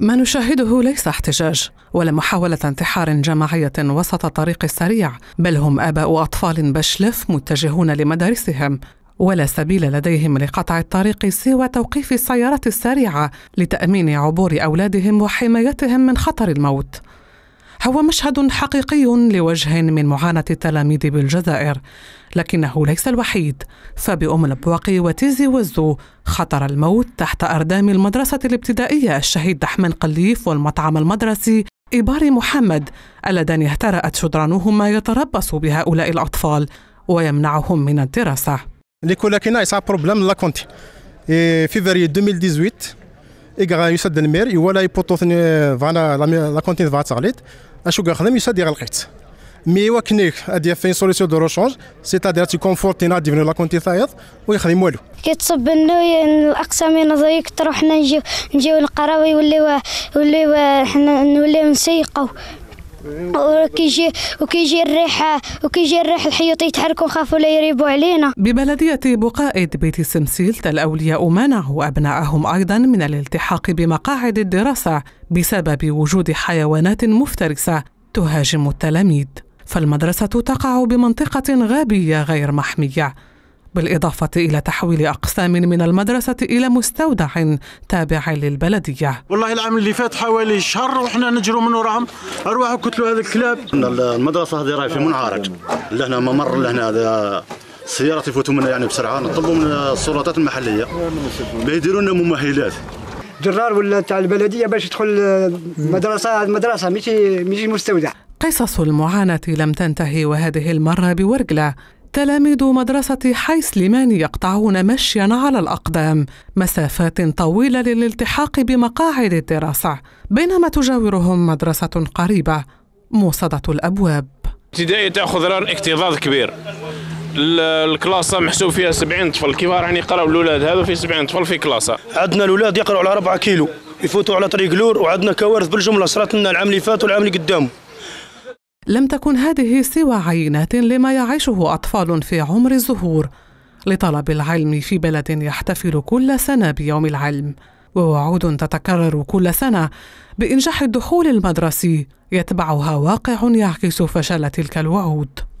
ما نشاهده ليس احتجاج ولا محاولة انتحار جماعية وسط الطريق السريع بل هم آباء أطفال بشلف متجهون لمدارسهم ولا سبيل لديهم لقطع الطريق سوى توقيف السيارات السريعة لتأمين عبور أولادهم وحمايتهم من خطر الموت هو مشهد حقيقي لوجه من معاناة التلاميذ بالجزائر لكنه ليس الوحيد فبأم البواقي وتيزي وزو خطر الموت تحت أردام المدرسة الابتدائية الشهيد دحمن قليف والمطعم المدرسي إبار محمد اللذان اهترأت شدرانهما يتربص بهؤلاء الأطفال ويمنعهم من الدراسة ليكولا كينا بروبليم لا كونتي فيفري 2018 إيكغا يسد المير ولا يبوطو فانا لا كونتين فا اشو كا خدم يسد يغلقيت مي وكنيك ادي فين سوليسيون دو روشونج سيتادير تي كونفورتينا ديفنو لا كونتي ثايط ويخدم والو كيتصب انه الاقسام النظريه كتروح حنا نجيو نجيو القراوي يوليو يوليو حنا نوليو نسيقو وكيجي وكيجي الريح وكيجي الريح الحيوط يتحركوا خافوا لا يريبوا علينا ببلدية بقائد بيت السمسيل الأولياء منعوا أبنائهم أيضا من الالتحاق بمقاعد الدراسة بسبب وجود حيوانات مفترسة تهاجم التلاميذ فالمدرسة تقع بمنطقة غابية غير محمية بالإضافة إلى تحويل أقسام من المدرسة إلى مستودع تابع للبلدية والله العام اللي فات حوالي شهر وحنا نجروا من وراهم أرواح قتلوا هذا الكلاب المدرسة هذه راهي في منعرج لهنا ممر لهنا هذا السيارات يفوتوا منها يعني بسرعة نطلبوا من السلطات المحلية بيديروا لنا ممهلات جرار ولا تاع البلديه باش يدخل مدرسه مدرسه ماشي ماشي مستودع قصص المعاناه لم تنتهي وهذه المره بورقله تلاميذ مدرسة حي سليمان يقطعون مشيا على الأقدام مسافات طويلة للالتحاق بمقاعد الدراسة بينما تجاورهم مدرسة قريبة موصدة الأبواب ابتدائي تأخذ ران اكتظاظ كبير الكلاسة محسوب فيها 70 طفل كيف يعني يقراو الاولاد هذا في 70 طفل في كلاسة عندنا الاولاد يقراو على 4 كيلو يفوتوا على طريق لور وعندنا كوارث بالجمله صارت لنا العام اللي فات والعام اللي قدامه لم تكن هذه سوى عينات لما يعيشه أطفال في عمر الزهور لطلب العلم في بلد يحتفل كل سنة بيوم العلم ووعود تتكرر كل سنة بإنجاح الدخول المدرسي يتبعها واقع يعكس فشل تلك الوعود